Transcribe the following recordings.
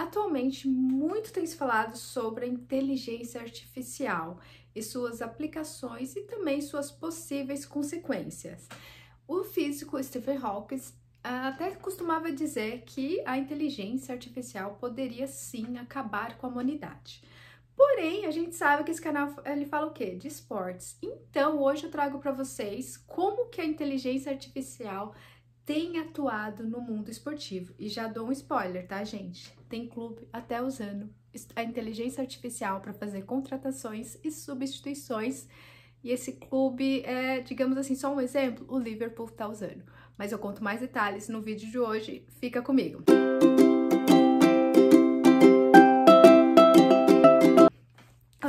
Atualmente, muito tem se falado sobre a inteligência artificial e suas aplicações e também suas possíveis consequências. O físico Stephen Hawking ah, até costumava dizer que a inteligência artificial poderia sim acabar com a humanidade. Porém, a gente sabe que esse canal ele fala o quê? De esportes. Então, hoje eu trago para vocês como que a inteligência artificial tem atuado no mundo esportivo. E já dou um spoiler, tá, gente? Tem clube até usando a inteligência artificial para fazer contratações e substituições. E esse clube é, digamos assim, só um exemplo, o Liverpool tá usando. Mas eu conto mais detalhes no vídeo de hoje, fica comigo. Música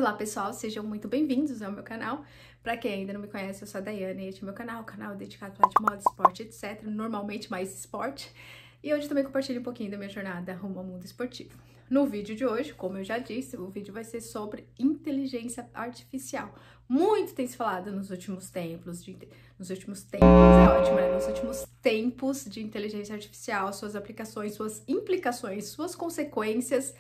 Olá pessoal, sejam muito bem-vindos ao meu canal. Para quem ainda não me conhece, eu sou a Daiane e este é o meu canal, canal dedicado a de moda, esporte, etc. Normalmente mais esporte. E hoje também compartilho um pouquinho da minha jornada rumo ao mundo esportivo. No vídeo de hoje, como eu já disse, o vídeo vai ser sobre inteligência artificial. Muito tem se falado nos últimos tempos de nos últimos tempos, é ótimo, né? Nos últimos tempos de inteligência artificial, suas aplicações, suas implicações, suas consequências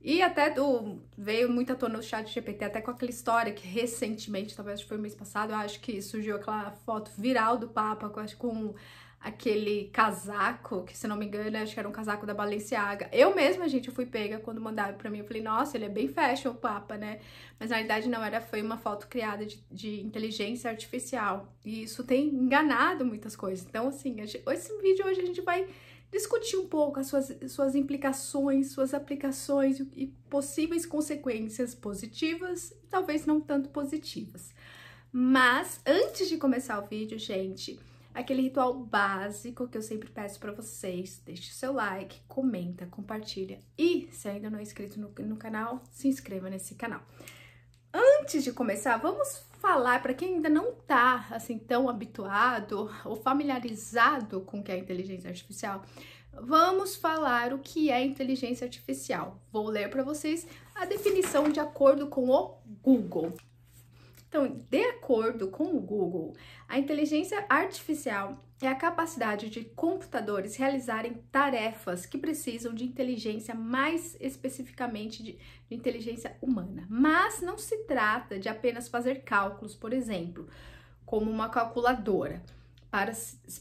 e até do, veio muito à tona no chat GPT, até com aquela história que recentemente, talvez foi mês passado, eu acho que surgiu aquela foto viral do Papa com, com aquele casaco, que se não me engano, acho que era um casaco da Balenciaga. Eu mesma, gente, eu fui pega quando mandaram pra mim, eu falei, nossa, ele é bem fashion o Papa, né? Mas na realidade não, era foi uma foto criada de, de inteligência artificial. E isso tem enganado muitas coisas. Então, assim, esse vídeo hoje a gente vai discutir um pouco as suas, suas implicações, suas aplicações e possíveis consequências positivas talvez não tanto positivas. Mas antes de começar o vídeo, gente, aquele ritual básico que eu sempre peço para vocês, deixe seu like, comenta, compartilha e se ainda não é inscrito no, no canal, se inscreva nesse canal. Antes de começar, vamos falar para quem ainda não está assim tão habituado ou familiarizado com o que é inteligência artificial. Vamos falar o que é inteligência artificial. Vou ler para vocês a definição de acordo com o Google. Então, de acordo com o Google, a inteligência artificial é a capacidade de computadores realizarem tarefas que precisam de inteligência, mais especificamente de, de, inteligência humana. Mas não se trata de apenas fazer cálculos, por exemplo, como uma calculadora. Para,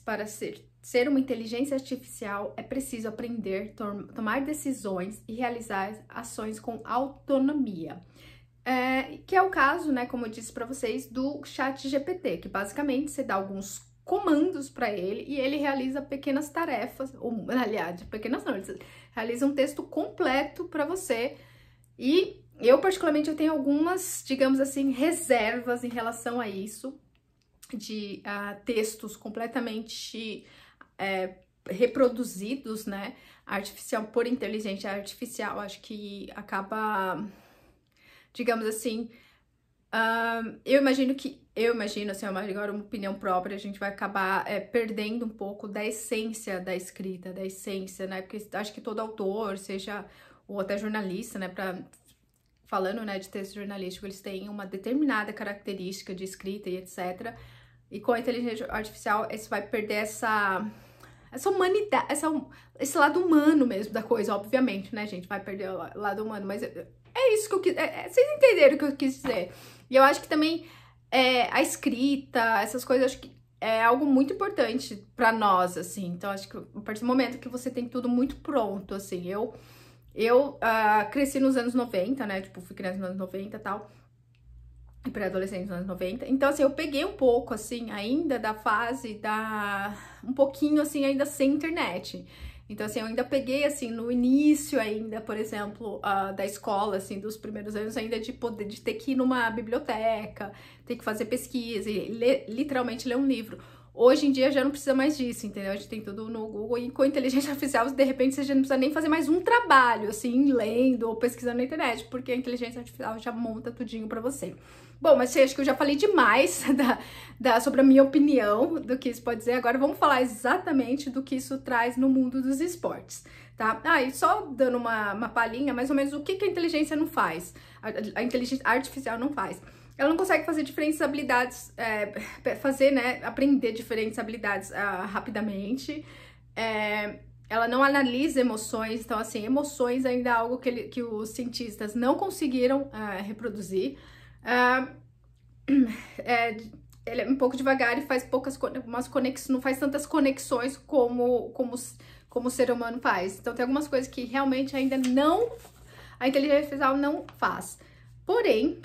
para ser, ser uma inteligência artificial, é preciso aprender, tomar decisões e realizar ações com autonomia que é o caso, né, como eu disse para vocês, do Chat GPT, que basicamente você dá alguns comandos para ele e ele realiza pequenas tarefas, ou aliás, pequenas não, ele realiza um texto completo para você. E eu particularmente eu tenho algumas, digamos assim, reservas em relação a isso, de uh, textos completamente é, reproduzidos, né, artificial por inteligência artificial, acho que acaba digamos assim, um, eu imagino que, eu imagino, assim, é agora uma opinião própria, a gente vai acabar é, perdendo um pouco da essência da escrita, da essência, né? Porque acho que todo autor, seja, ou até jornalista, né, pra, falando, né, de texto jornalístico, eles têm uma determinada característica de escrita e etc. E com a inteligência artificial, você vai perder essa essa humanidade, essa, esse lado humano mesmo da coisa, obviamente, né, gente? Vai perder o lado humano, mas é isso que eu quis. É, é, vocês entenderam o que eu quis dizer. E eu acho que também é, a escrita, essas coisas, acho que é algo muito importante para nós, assim. Então, acho que a partir do momento que você tem tudo muito pronto, assim. Eu, eu uh, cresci nos anos 90, né? Tipo, fui criança nos anos 90 e tal. Pré-adolescente nos anos 90. Então, assim, eu peguei um pouco, assim, ainda da fase da. Um pouquinho, assim, ainda sem internet. Então, assim, eu ainda peguei, assim, no início ainda, por exemplo, uh, da escola, assim, dos primeiros anos, ainda de poder, de ter que ir numa biblioteca, ter que fazer pesquisa e ler, literalmente ler um livro. Hoje em dia já não precisa mais disso, entendeu? A gente tem tudo no Google e com inteligência artificial, de repente, você já não precisa nem fazer mais um trabalho, assim, lendo ou pesquisando na internet, porque a inteligência artificial já monta tudinho para você. Bom, mas acho que eu já falei demais da, da, sobre a minha opinião do que isso pode dizer. Agora vamos falar exatamente do que isso traz no mundo dos esportes, tá? Ah, e só dando uma, uma palhinha, mais ou menos, o que, que a inteligência não faz, a, a inteligência artificial não faz ela não consegue fazer diferentes habilidades, é, fazer, né, aprender diferentes habilidades uh, rapidamente. É, ela não analisa emoções, então, assim, emoções ainda é algo que, ele, que os cientistas não conseguiram uh, reproduzir. Uh, é, ele é um pouco devagar e faz poucas umas conexões, não faz tantas conexões como, como, como o ser humano faz. Então, tem algumas coisas que realmente ainda não, a inteligência artificial não faz. Porém,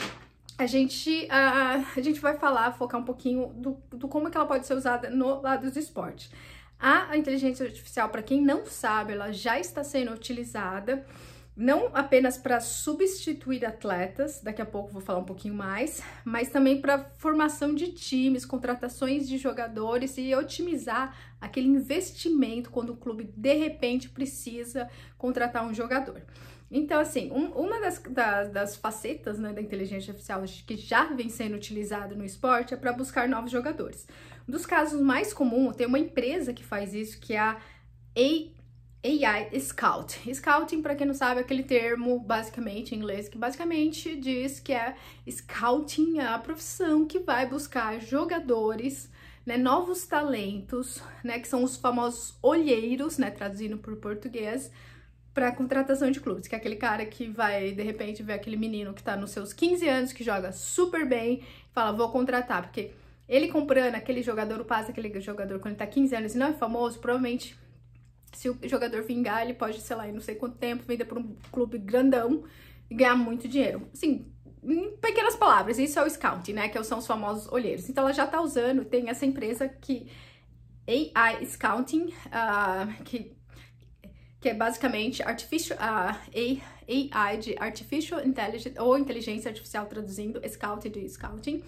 a gente, a gente vai falar, focar um pouquinho do, do como que ela pode ser usada no lado do esporte. A inteligência artificial, para quem não sabe, ela já está sendo utilizada não apenas para substituir atletas, daqui a pouco vou falar um pouquinho mais, mas também para formação de times, contratações de jogadores e otimizar aquele investimento quando o clube de repente precisa contratar um jogador. Então, assim, um, uma das, da, das facetas né, da inteligência artificial que já vem sendo utilizada no esporte é para buscar novos jogadores. Um dos casos mais comuns, tem uma empresa que faz isso, que é a AI Scout. Scouting, para quem não sabe, é aquele termo basicamente em inglês que basicamente diz que é scouting é a profissão que vai buscar jogadores, né, novos talentos, né, que são os famosos olheiros, né, traduzindo por português, para contratação de clubes, que é aquele cara que vai de repente ver aquele menino que tá nos seus 15 anos, que joga super bem, fala, vou contratar, porque ele comprando aquele jogador, o passe aquele jogador quando ele tá 15 anos e não é famoso, provavelmente se o jogador vingar, ele pode, sei lá, em não sei quanto tempo, vender para um clube grandão e ganhar muito dinheiro. Assim, em pequenas palavras, isso é o scouting, né? Que são os famosos olheiros. Então ela já tá usando, tem essa empresa que AI Scouting, uh, que que é basicamente artificial, uh, AI de Artificial Intelligence, ou Inteligência Artificial traduzindo, scouting, de Scouting,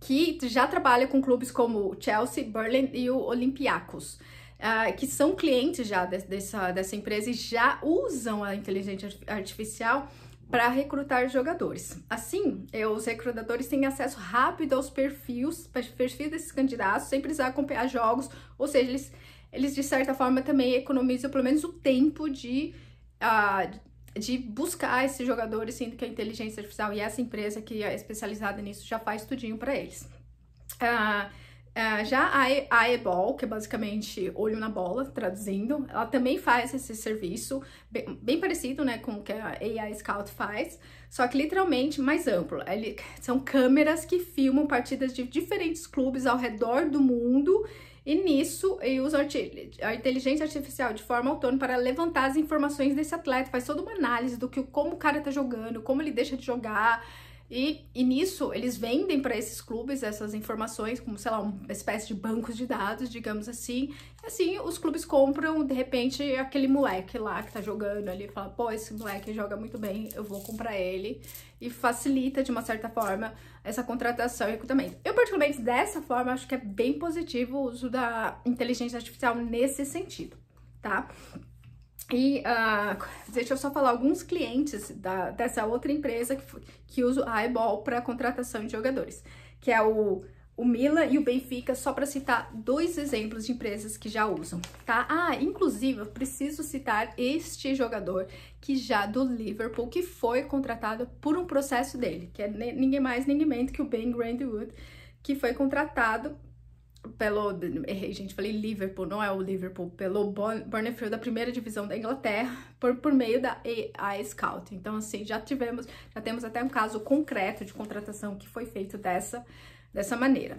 que já trabalha com clubes como Chelsea, Berlin e o Olympiacos. Uh, que são clientes já de, dessa, dessa empresa e já usam a inteligência artificial para recrutar jogadores. Assim, é, os recrutadores têm acesso rápido aos perfis, perfis desses candidatos, sem precisar acompanhar jogos, ou seja, eles eles de certa forma também economizam pelo menos o tempo de, uh, de buscar esses jogadores, sendo que a inteligência artificial e essa empresa que é especializada nisso já faz tudinho para eles. Uh, uh, já a Eyeball, que é basicamente olho na bola, traduzindo, ela também faz esse serviço bem, bem parecido né, com o que a AI Scout faz, só que literalmente mais amplo. Ele, são câmeras que filmam partidas de diferentes clubes ao redor do mundo e nisso, ele usa a inteligência artificial de forma autônoma para levantar as informações desse atleta, faz toda uma análise do que como o cara tá jogando, como ele deixa de jogar. E, e nisso, eles vendem para esses clubes essas informações, como, sei lá, uma espécie de bancos de dados, digamos assim. E assim, os clubes compram, de repente, aquele moleque lá que tá jogando ali, fala, pô, esse moleque joga muito bem, eu vou comprar ele e facilita, de uma certa forma, essa contratação e recrutamento. Eu, particularmente, dessa forma, acho que é bem positivo o uso da inteligência artificial nesse sentido, tá? E uh, deixa eu só falar alguns clientes da, dessa outra empresa que, que usa a Ebol para contratação de jogadores, que é o o Mila e o Benfica, só para citar dois exemplos de empresas que já usam, tá? Ah, inclusive, eu preciso citar este jogador que já do Liverpool, que foi contratado por um processo dele, que é ninguém mais, ninguém menos que o Ben Grandwood, que foi contratado pelo, errei gente, falei Liverpool, não é o Liverpool, pelo Burnfield da primeira divisão da Inglaterra, por, por meio da AI Scout. Então, assim, já tivemos, já temos até um caso concreto de contratação que foi feito dessa dessa maneira.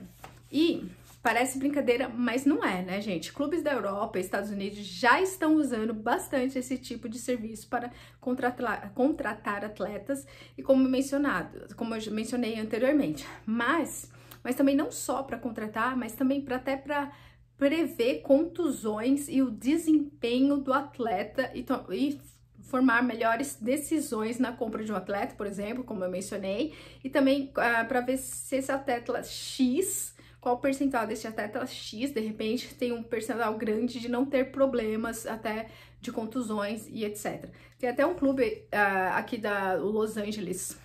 E parece brincadeira, mas não é, né, gente? Clubes da Europa e Estados Unidos já estão usando bastante esse tipo de serviço para contratar, contratar atletas e como mencionado, como eu mencionei anteriormente. Mas, mas também não só para contratar, mas também para até para prever contusões e o desempenho do atleta e, e formar melhores decisões na compra de um atleta, por exemplo, como eu mencionei, e também ah, para ver se esse atleta X, qual percentual desse atleta X, de repente, tem um percentual grande de não ter problemas até de contusões e etc. Tem até um clube ah, aqui da Los Angeles,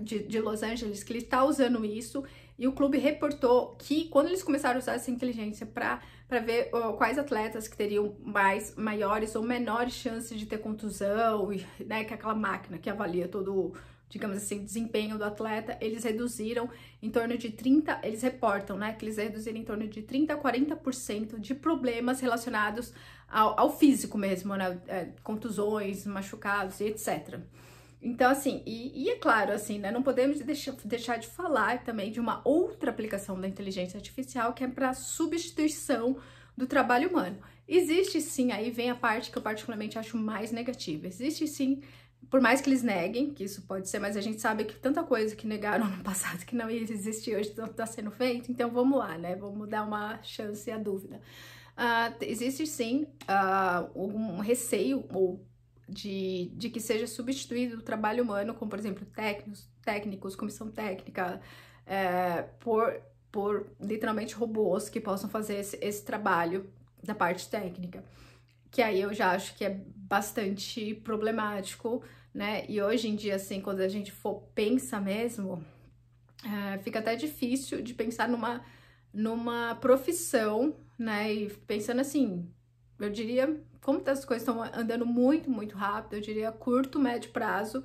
de, de Los Angeles, que ele está usando isso e o clube reportou que quando eles começaram a usar essa inteligência para ver uh, quais atletas que teriam mais maiores ou menores chances de ter contusão, né, que é aquela máquina que avalia todo digamos assim, desempenho do atleta, eles reduziram em torno de 30, eles reportam, né, que eles reduziram em torno de 30 a 40% de problemas relacionados ao, ao físico mesmo, né, é, contusões, machucados e etc. Então, assim, e, e, é claro, assim, né? Não podemos deixar, deixar de falar também de uma outra aplicação da inteligência artificial que é para substituição do trabalho humano. Existe sim, aí vem a parte que eu particularmente acho mais negativa. Existe sim, por mais que eles neguem, que isso pode ser, mas a gente sabe que tanta coisa que negaram no passado que não existe hoje está então sendo feita, então vamos lá, né? Vamos dar uma chance à dúvida. Uh, existe sim uh, ah, um receio ou de, de que seja substituído o trabalho humano, como por exemplo técnicos, técnicos comissão técnica, é, por, por literalmente robôs que possam fazer esse, esse trabalho da parte técnica. Que aí eu já acho que é bastante problemático, né? E hoje em dia, assim, quando a gente for pensa mesmo, é, fica até difícil de pensar numa, numa profissão, né? E pensando assim, eu diria, como as coisas estão andando muito, muito rápido, eu diria curto, médio prazo,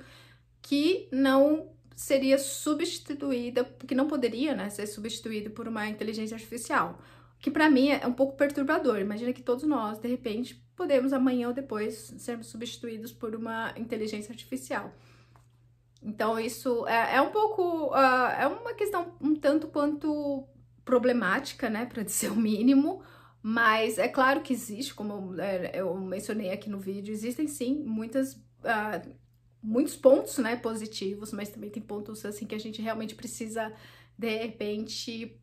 que não seria substituída, que não poderia né, ser substituída por uma inteligência artificial. Que para mim é um pouco perturbador. Imagina que todos nós, de repente, podemos amanhã ou depois sermos substituídos por uma inteligência artificial. Então, isso é, é um pouco. Uh, é uma questão um tanto quanto problemática, né, para dizer o mínimo, mas é claro que existe, como é, eu mencionei aqui no vídeo, existem sim muitas, uh, muitos pontos né, positivos, mas também tem pontos assim que a gente realmente precisa, de repente,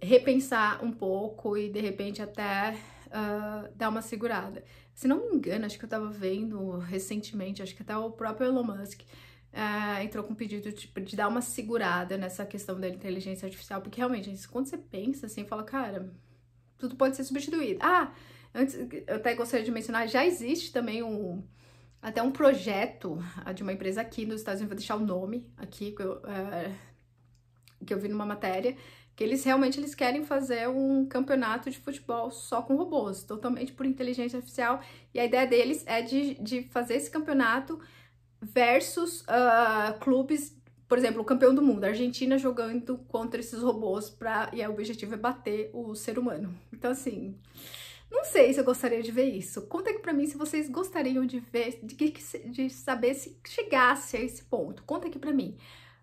repensar um pouco e de repente até uh, dar uma segurada. Se não me engano, acho que eu tava vendo recentemente, acho que até o próprio Elon Musk uh, entrou com um pedido de, tipo, de dar uma segurada nessa questão da inteligência artificial, porque realmente, quando você pensa assim, fala, cara, tudo pode ser substituído. Ah, antes, eu até gostaria de mencionar, já existe também um até um projeto ah, de uma empresa aqui nos Estados Unidos, vou deixar o nome aqui, que eu, ah, que eu vi numa matéria, que eles realmente eles querem fazer um campeonato de futebol só com robôs, totalmente por inteligência artificial, e a ideia deles é de, de fazer esse campeonato versus uh, clubes por exemplo, o campeão do mundo, a Argentina jogando contra esses robôs pra, e o objetivo é bater o ser humano. Então, assim, não sei se eu gostaria de ver isso. Conta aqui pra mim se vocês gostariam de ver, de, de saber se chegasse a esse ponto. Conta aqui pra mim.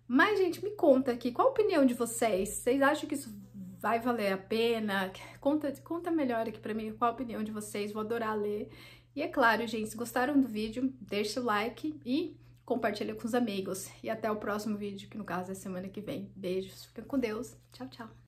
Mas, gente, me conta aqui, qual a opinião de vocês? Vocês acham que isso vai valer a pena? Conta, conta melhor aqui pra mim qual a opinião de vocês, vou adorar ler. E é claro, gente, se gostaram do vídeo, deixa o like e compartilha com os amigos. E até o próximo vídeo, que no caso é semana que vem. Beijos, fiquem com Deus. Tchau, tchau.